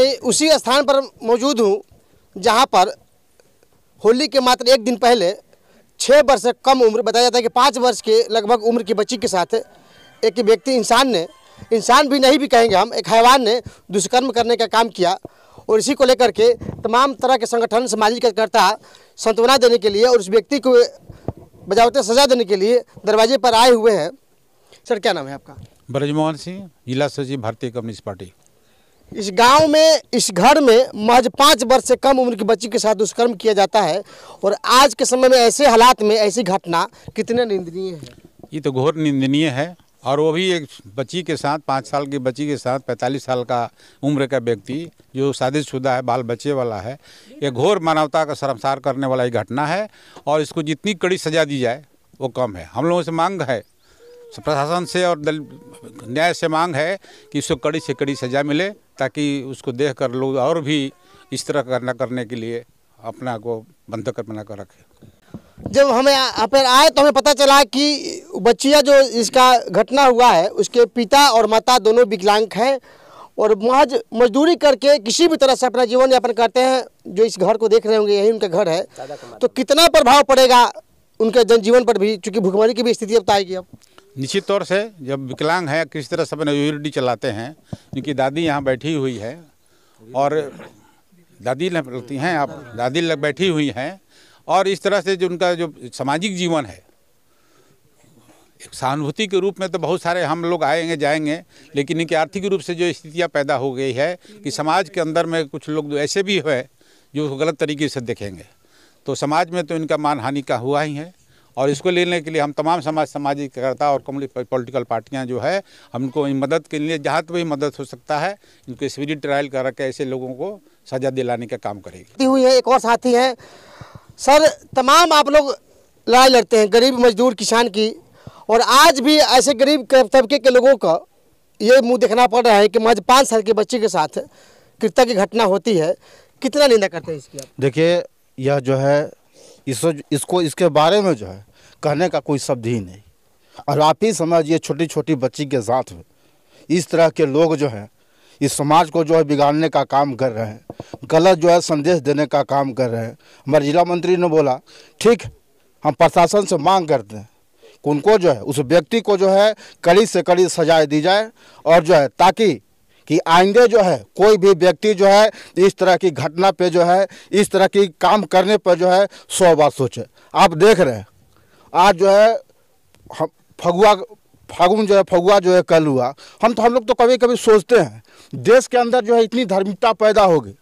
मैं उसी स्थान पर मौजूद हूँ जहाँ पर होली के मात्र एक दिन पहले छः वर्ष से कम उम्र बताया जाता है कि पाँच वर्ष के लगभग उम्र की बच्ची के साथ एक व्यक्ति इंसान ने इंसान भी नहीं भी कहेंगे हम एक हैवान ने दुष्कर्म करने का काम किया और इसी को लेकर के तमाम तरह के संगठन सामाजिक कार्यकर्ता सांत्वना देने के लिए और उस व्यक्ति को बजावते सजा देने के लिए दरवाजे पर आए हुए हैं सर क्या नाम है आपका ब्रजमोहन सिंह जिला सचिव भारतीय कम्युनिस्ट पार्टी इस गांव में इस घर में महज पाँच वर्ष से कम उम्र की बच्ची के साथ दुष्कर्म किया जाता है और आज के समय में ऐसे हालात में ऐसी घटना कितने निंदनीय है ये तो घोर निंदनीय है और वो भी एक बच्ची के साथ पाँच साल की बच्ची के साथ पैंतालीस साल का उम्र का व्यक्ति जो शादीशुदा है बाल बच्चे वाला है ये घोर मानवता का शर्मसार करने वाला ये घटना है और इसको जितनी कड़ी सजा दी जाए वो कम है हम लोगों से मांग है प्रशासन से और दल न्याय से मांग है कि उसको कड़ी से कड़ी सजा मिले ताकि उसको देख कर लोग और भी इस तरह करना करने के लिए अपना को बंधक कर बना कर रखे जब हमें पर आए तो हमें पता चला कि बच्चिया जो इसका घटना हुआ है उसके पिता और माता दोनों विकलांग हैं और महज मजदूरी करके किसी भी तरह से अपना जीवन यापन करते हैं जो इस घर को देख रहे होंगे यही उनका घर है तो मतलब। कितना प्रभाव पड़ेगा उनके जनजीवन पर भी चूँकि भुखमरी की भी स्थिति अब तो आएगी अब निश्चित तौर से जब विकलांग है किस तरह से अपने यूरिटी चलाते हैं क्योंकि दादी यहाँ बैठी हुई है और दादी लगती हैं आप दादी लग बैठी हुई हैं और इस तरह से जो उनका जो सामाजिक जीवन है सहानुभूति के रूप में तो बहुत सारे हम लोग आएंगे जाएंगे लेकिन इनकी आर्थिक रूप से जो स्थितियाँ पैदा हो गई है कि समाज के अंदर में कुछ लोग ऐसे भी हैं जो गलत तरीके से देखेंगे तो समाज में तो इनका मान हानि का हुआ ही है और इसको लेने के लिए हम तमाम समाज सामाजिक कार्यकर्ता और कम्युनिस्ट पॉलिटिकल पार्टियां जो है हमको इन मदद के लिए जहाँ तो भी मदद हो सकता है इनको स्पीडी ट्रायल करके ऐसे लोगों को सजा दिलाने का काम करेगी हुई है एक और साथी है सर तमाम आप लोग लड़ाई लड़ते हैं गरीब मजदूर किसान की और आज भी ऐसे गरीब तबके के लोगों का ये मुँह देखना पड़ रहा है कि मज पाँच साल के बच्चे के साथ कृत्य की घटना होती है कितना निंदा करते हैं इसकी देखिए यह जो है इसको इसके बारे में जो है कहने का कोई शब्द ही नहीं और आप ही समझिए छोटी छोटी बच्ची के साथ इस तरह के लोग जो हैं इस समाज को जो है बिगाड़ने का काम कर रहे हैं गलत जो है संदेश देने का काम कर रहे हैं हमारे जिला मंत्री ने बोला ठीक हम प्रशासन से मांग करते हैं उनको जो है उस व्यक्ति को जो है कड़ी से कड़ी सजाए दी जाए और जो है ताकि कि आइंदे जो है कोई भी व्यक्ति जो है इस तरह की घटना पे जो है इस तरह की काम करने पर जो है सौ बार सोचे आप देख रहे हैं आज जो है हम फगुआ फागुन जो है फगुआ जो है कल हुआ हम तो हम लोग तो कभी कभी सोचते हैं देश के अंदर जो है इतनी धार्मिकता पैदा होगी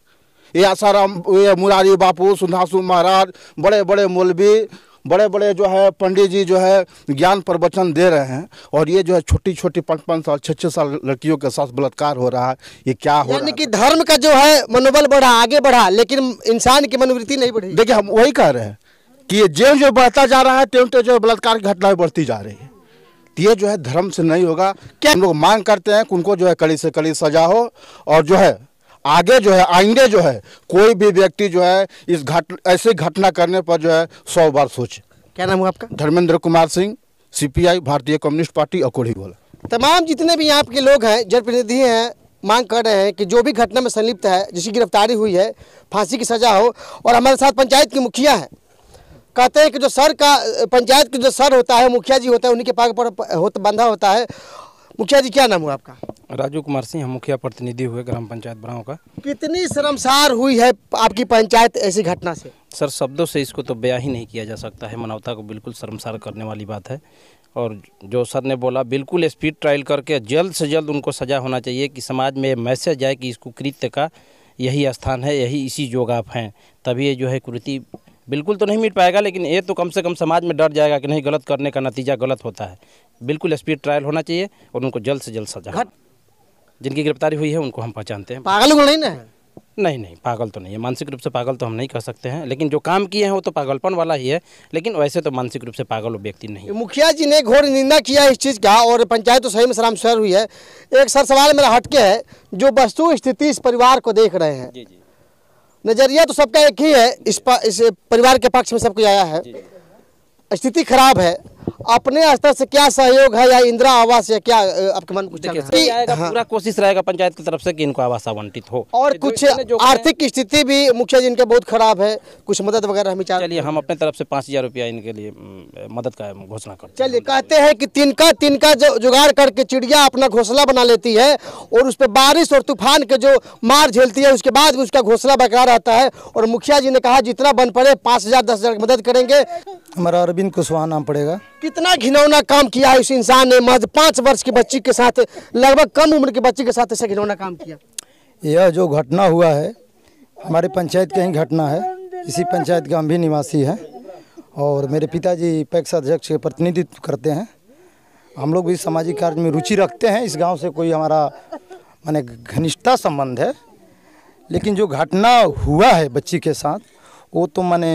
ये आसाराम ये मुरारी बापू सुधांशु महाराज बड़े बड़े मौलवी बड़े बड़े जो है पंडित जी जो है ज्ञान प्रवचन दे रहे हैं और ये जो है छोटी छोटी पाँच पाँच साल छः छः साल लड़कियों के साथ बलात्कार हो रहा है ये क्या हो यानी कि धर्म का जो है मनोबल बढ़ा आगे बढ़ा लेकिन इंसान की मनोवृत्ति नहीं बढ़ी देखिए हम वही कह रहे हैं कि ये जो जो बढ़ता जा रहा है त्यों त्यों जो बलात्कार की घटनाएं बढ़ती जा रही है तो ये जो है धर्म से नहीं होगा क्या हम लोग मांग करते हैं कि उनको जो है कड़ी से कड़ी सजा हो और जो है आगे जो है आइंदे जो है कोई भी व्यक्ति जो है इस घट ऐसी घटना करने पर जो है सौ बार सोचे क्या नाम हुआ आपका धर्मेंद्र कुमार सिंह सीपीआई भारतीय कम्युनिस्ट पार्टी अकोड़ी बोला तमाम जितने भी यहाँ के लोग हैं जनप्रतिनिधि हैं मांग कर रहे हैं कि जो भी घटना में संलिप्त है जिसकी गिरफ्तारी हुई है फांसी की सजा हो और हमारे साथ पंचायत के मुखिया हैं कहते हैं कि जो सर का पंचायत के जो सर होता है मुखिया जी होता है उन्हीं के पाग पर होता बंधा होता है मुखिया जी क्या नाम हुआ आपका राजू कुमार सिंह हम मुखिया प्रतिनिधि हुए ग्राम पंचायत ब्राह्मण का कितनी शर्मसार हुई है आपकी पंचायत ऐसी घटना से सर शब्दों से इसको तो बया ही नहीं किया जा सकता है मानवता को बिल्कुल शर्मसार करने वाली बात है और जो सर ने बोला बिल्कुल स्पीड ट्रायल करके जल्द से जल्द उनको सजा होना चाहिए कि समाज में मैसेज आए कि इसको कृत्य का यही स्थान है यही इसी जोगाप हैं तभी ये जो है कृति बिल्कुल तो नहीं मिट पाएगा लेकिन ये तो कम से कम समाज में डर जाएगा कि नहीं गलत करने का नतीजा गलत होता है बिल्कुल स्पीड ट्रायल होना चाहिए और उनको जल्द से जल्द सजा जिनकी गिरफ्तारी हुई है उनको हम पहचानते हैं पागल नहीं ना नहीं नहीं पागल तो नहीं है मानसिक रूप से पागल तो हम नहीं कह सकते हैं लेकिन जो काम किए हैं वो तो पागलपन वाला ही है लेकिन वैसे तो मानसिक रूप से पागल वो व्यक्ति नहीं मुखिया जी ने घोर निंदा किया इस चीज़ का और पंचायत तो सही में सर हुई है एक सर सवाल मेरा हटके है जो वस्तु स्थिति इस परिवार को देख रहे हैं जी जी नज़रिया तो सबका एक ही है इस, इस परिवार के पक्ष में सब कुछ आया है स्थिति खराब है अपने स्तर से क्या सहयोग है या इंदिरा आवास या क्या आपके मन कुछ पूरा कोशिश रहेगा पंचायत की तरफ से कि इनको आवास आवंटित हो और कुछ आर्थिक स्थिति भी मुखिया जी इनके बहुत खराब है कुछ मदद वगैरह हमें चाहिए हम अपने तरफ से पाँच हजार रुपया इनके लिए मदद का घोषणा कर चलिए कहते हैं कि तिनका तिनका जो जुगाड़ करके चिड़िया अपना घोसला बना लेती है और उस पर बारिश और तूफान के जो मार झेलती है उसके बाद भी उसका घोसला बरकरार रहता है और मुखिया जी ने कहा जितना बन पड़े पाँच हजार दस हजार मदद करेंगे हमारा अरविंद कुशवाहा नाम पड़ेगा कितना घिनौना काम किया है उस इंसान ने मज पाँच वर्ष की बच्ची के साथ लगभग कम उम्र की बच्ची के साथ ऐसा घिनौना काम किया यह जो घटना हुआ है हमारे पंचायत की ही घटना है इसी पंचायत का हम भी निवासी हैं और मेरे पिताजी पैक्स अध्यक्ष के प्रतिनिधित्व करते हैं हम लोग भी सामाजिक कार्य में रुचि रखते हैं इस गांव से कोई हमारा माने घनिष्ठता संबंध है लेकिन जो घटना हुआ है बच्ची के साथ वो तो मैंने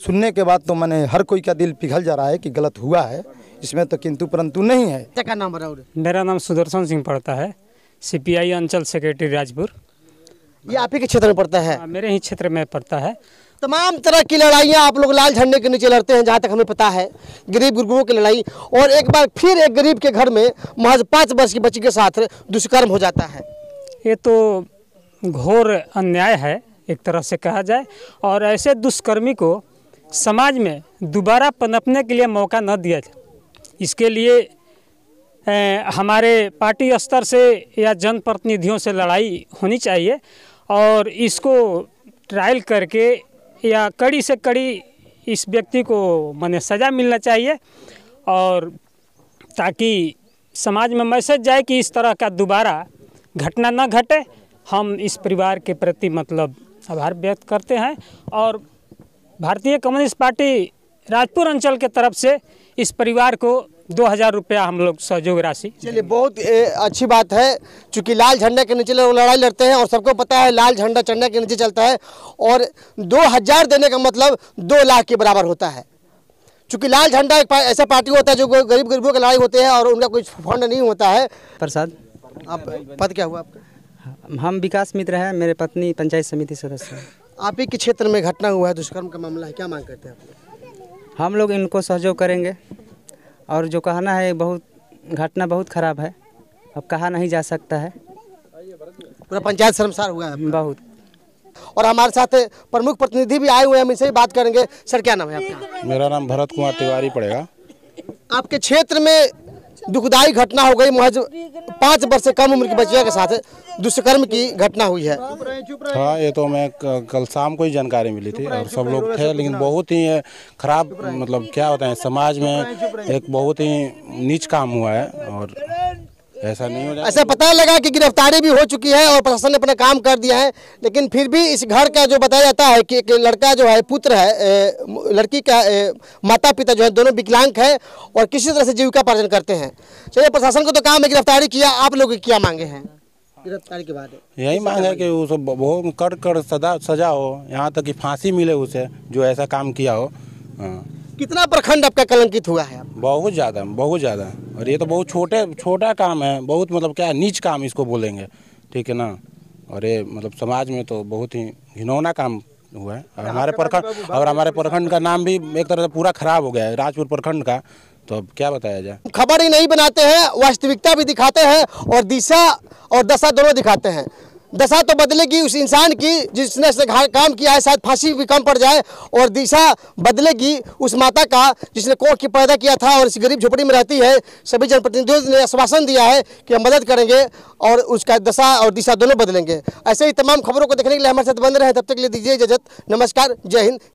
सुनने के बाद तो मैंने हर कोई का दिल पिघल जा रहा है कि गलत हुआ है इसमें तो किंतु परंतु नहीं है क्या नाम मेरा नाम सुदर्शन सिंह पड़ता है सीपीआई अंचल सेक्रेटरी राजपुर ये आप ही के क्षेत्र में पड़ता है हाँ, मेरे ही क्षेत्र में पड़ता है तमाम तरह की लड़ाइयाँ आप लोग लाल झंडे के नीचे लड़ते हैं जहाँ तक हमें पता है गरीब गुरुओं की लड़ाई और एक बार फिर एक गरीब के घर में महज पाँच वर्ष की बच्ची के साथ दुष्कर्म हो जाता है ये तो घोर अन्याय है एक तरह से कहा जाए और ऐसे दुष्कर्मी को समाज में दोबारा पनपने के लिए मौका न दिया जाए इसके लिए हमारे पार्टी स्तर से या जनप्रतिनिधियों से लड़ाई होनी चाहिए और इसको ट्रायल करके या कड़ी से कड़ी इस व्यक्ति को मैंने सज़ा मिलना चाहिए और ताकि समाज में मैसेज जाए कि इस तरह का दोबारा घटना न घटे हम इस परिवार के प्रति मतलब आभार व्यक्त करते हैं और भारतीय कम्युनिस्ट पार्टी राजपुर अंचल के तरफ से इस परिवार को दो हज़ार रुपया हम लोग सहयोग राशि चलिए बहुत ए, अच्छी बात है चूँकि लाल झंडा के नीचे लोग लड़ाई लड़ते हैं और सबको पता है लाल झंडा चंडा के नीचे चलता है और दो हज़ार देने का मतलब दो लाख के बराबर होता है चूँकि लाल झंडा एक ऐसा पार्टी होता है जो गरीब गरीबों के लड़ाई होते हैं और उनका कोई फंड नहीं होता है प्रसाद आप पद क्या हुआ आपका हम विकास मित्र हैं मेरे पत्नी पंचायत समिति सदस्य हैं आप ही के क्षेत्र में घटना हुआ है दुष्कर्म का मामला है क्या मांग करते हैं हम लोग इनको सहयोग करेंगे और जो कहना है बहुत घटना बहुत खराब है अब कहा नहीं जा सकता है पूरा पंचायत शर्मसार हुआ है बहुत और हमारे साथ प्रमुख प्रतिनिधि भी आए हुए हैं इनसे बात करेंगे सर क्या नाम है आपका मेरा नाम भरत कुमार तिवारी पड़ेगा आपके क्षेत्र में दुखदायी घटना हो गई महज पाँच वर्ष से कम उम्र की बच्चियों के साथ दुष्कर्म की घटना हुई है हाँ ये तो मैं कल शाम को ही जानकारी मिली थी और सब लोग थे लेकिन बहुत ही खराब मतलब क्या होता है समाज में एक बहुत ही नीच काम हुआ है और ऐसा नहीं हो जाएगा ऐसा पता लगा कि गिरफ्तारी भी हो चुकी है और प्रशासन ने अपना काम कर दिया है लेकिन फिर भी इस घर का जो बताया जाता है कि एक लड़का जो है पुत्र है लड़की का माता पिता जो है दोनों विकलांग है और किसी तरह से जीविका पार्जन करते हैं चलिए प्रशासन को तो काम है गिरफ्तारी किया आप लोग क्या मांगे हैं गिरफ्तारी के बाद यही मांग है कि उसे बहुत कर सजा हो यहाँ तक कि फांसी मिले उसे जो ऐसा काम किया हो हाँ। कितना प्रखंड आपका कलंकित हुआ है बहुत ज़्यादा बहुत ज़्यादा और ये तो बहुत छोटे छोटा काम है बहुत मतलब क्या नीच काम इसको बोलेंगे ठीक है ना और ये मतलब समाज में तो बहुत ही घिनौना काम हुआ है और हमारे प्रखंड और हमारे प्रखंड का नाम भी एक तरह से पूरा खराब हो गया है राजपुर प्रखंड का तो अब क्या बताया जाए खबर ही नहीं बनाते हैं वास्तविकता भी दिखाते हैं और दिशा और दशा दोनों दिखाते हैं दशा तो बदलेगी उस इंसान की जिसने से काम किया है शायद फांसी भी कम पड़ जाए और दिशा बदलेगी उस माता का जिसने कोर्ट की पैदा किया था और इस गरीब झोपड़ी में रहती है सभी जनप्रतिनिधियों ने आश्वासन दिया है कि हम मदद करेंगे और उसका दशा और दिशा दोनों बदलेंगे ऐसे ही तमाम खबरों को देखने के लिए हमारे साथ बंद रहे हैं तब तक के लिए दीजिए इजाजत नमस्कार जय हिंद